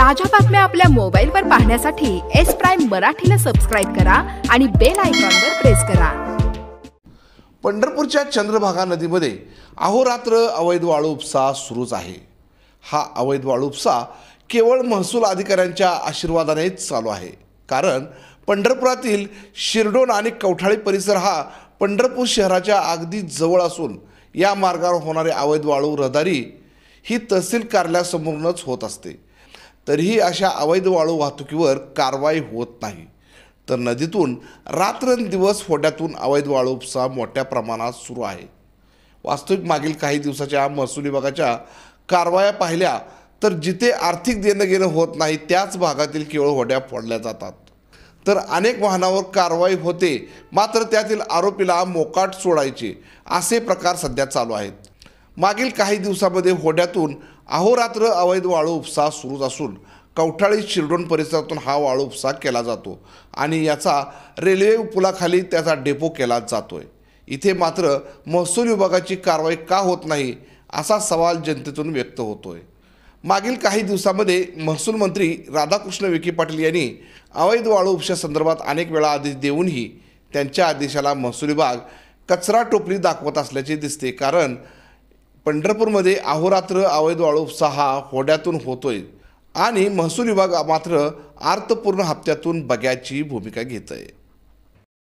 ताज्या बातम्या आपल्या मोबाईलवर पाहण्यासाठी एस प्राईम मराठीला सबस्क्राईब करा आणि बेल वर प्रेस करा पंढरपूरच्या चंद्रभागा नदीमध्ये अहोरात्र अवैध वाळू उपसा सुरूच आहे हा अवैध वाळू उपसा केवळ महसूल अधिकाऱ्यांच्या आशीर्वादानेच चालू आहे कारण पंढरपुरातील शिरडोन आणि कवठाळी परिसर हा पंढरपूर शहराच्या अगदी जवळ असून या मार्गावर होणारे अवैध वाळू रहदारी ही तहसील कार्यालयासमोरूनच होत असते तरीही अशा अवैध वाळू वाहतुकीवर कारवाई होत नाही तर नदीतून रात्रंदिवस होड्यातून अवैध वाळू उपसा मोठ्या प्रमाणात सुरू आहे वास्तविक मागील काही दिवसाच्या महसूल विभागाच्या कारवाया पाहिल्या तर जिथे आर्थिक देणंघेणं होत नाही त्याच भागातील केवळ होड्या फोडल्या जातात तर अनेक वाहनावर कारवाई होते मात्र त्यातील आरोपीला मोकाट सोडायचे असे प्रकार सध्या चालू आहेत मागील काही दिवसामध्ये होड्यातून अहोरात्र अवैध वाळू उपसा सुरूच असून कवठाळी शिरडोन परिसरातून हा वाळू उपसा केला जातो आणि याचा रेल्वे पुलाखाली त्याचा डेपो केला जातो आहे इथे मात्र महसूल विभागाची कारवाई का होत नाही असा सवाल जनतेतून व्यक्त होतो आहे मागील काही दिवसामध्ये महसूल मंत्री राधाकृष्ण विखे पाटील यांनी अवैध वाळू उपशासंदर्भात अनेक वेळा आदेश देऊनही त्यांच्या आदेशाला महसूल विभाग कचरा टोपली दाखवत असल्याचे दिसते कारण पंढरपूरमध्ये अहोरात्र अवैध उपसा हा होड्यातून होतोय आणि महसूल विभाग मात्र अर्थपूर्ण हप्त्यातून बघ्याची भूमिका घेत आहे